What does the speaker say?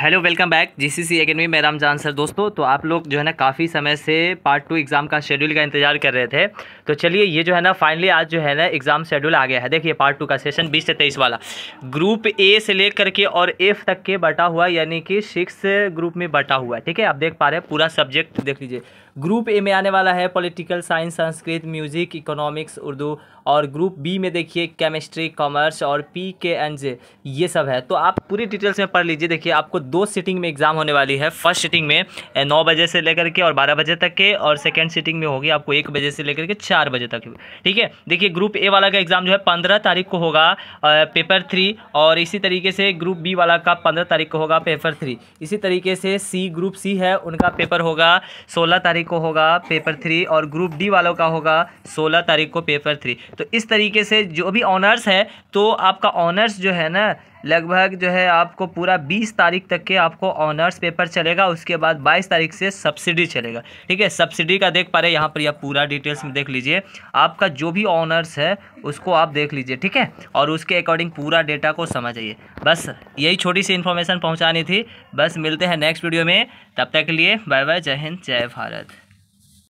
hello welcome back GCC academy Ram Jan sir दोस्तों तो आप लोग जो है ना काफ़ी समय से पार्ट टू एग्ज़ाम का शेड्यूल का इंतजार कर रहे थे तो चलिए ये जो है ना फाइनली आज जो है ना एग्ज़ाम शेड्यूल आ गया है देखिए पार्ट टू का सेशन 20 से 23 वाला ग्रुप ए से लेकर के और एफ तक के बटा हुआ यानी कि सिक्स ग्रुप में बटा हुआ है ठीक है आप देख पा रहे हैं पूरा सब्जेक्ट देख लीजिए ग्रुप ए में आने वाला है political science Sanskrit music economics Urdu और ग्रुप बी में देखिए केमिस्ट्री कॉमर्स और पी के एन जे ये सब है तो आप पूरी डिटेल्स में पढ़ लीजिए देखिए आपको दो सिटिंग में एग्ज़ाम होने वाली है फर्स्ट सिटिंग में नौ बजे से लेकर के और बारह बजे तक के और सेकेंड सिटिंग में होगी आपको एक बजे से लेकर के चार बजे तक ठीक है देखिए ग्रुप ए वाला का एग्ज़ाम जो है पंद्रह तारीख को होगा पेपर थ्री और इसी तरीके से ग्रुप बी वाला का पंद्रह तारीख को होगा पेपर थ्री इसी तरीके से सी ग्रुप सी है उनका पेपर होगा सोलह तारीख को होगा पेपर थ्री और ग्रुप डी वालों का होगा सोलह तारीख को पेपर थ्री तो इस तरीके से जो भी ऑनर्स है तो आपका ऑनर्स जो है ना लगभग जो है आपको पूरा 20 तारीख तक के आपको ऑनर्स पेपर चलेगा उसके बाद 22 तारीख से सब्सिडी चलेगा ठीक है सब्सिडी का देख पा रहे यहाँ पर यह पूरा डिटेल्स में देख लीजिए आपका जो भी ऑनर्स है उसको आप देख लीजिए ठीक है और उसके अकॉर्डिंग पूरा डेटा को समझ आइए बस यही छोटी सी इन्फॉर्मेशन पहुँचानी थी बस मिलते हैं नेक्स्ट वीडियो में तब तक के लिए बाय बाय जय हिंद जय भारत